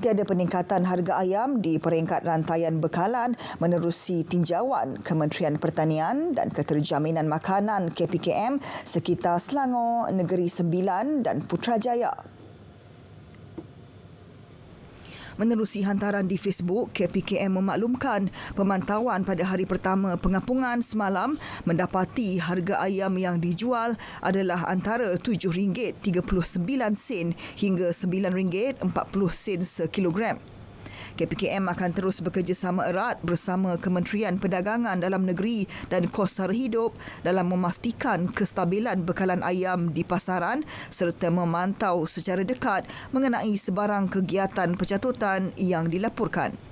tiada peningkatan harga ayam di peringkat rantaian bekalan menerusi tinjauan Kementerian Pertanian dan Keterjaminan Makanan KPKM sekitar Selangor, Negeri Sembilan dan Putrajaya. Menerusi hantaran di Facebook, KPKM memaklumkan pemantauan pada hari pertama pengapungan semalam mendapati harga ayam yang dijual adalah antara RM7.39 hingga RM9.40 sekilogram. KPKM akan terus bekerjasama erat bersama Kementerian Perdagangan Dalam Negeri dan Kos Sara Hidup dalam memastikan kestabilan bekalan ayam di pasaran serta memantau secara dekat mengenai sebarang kegiatan pencatutan yang dilaporkan.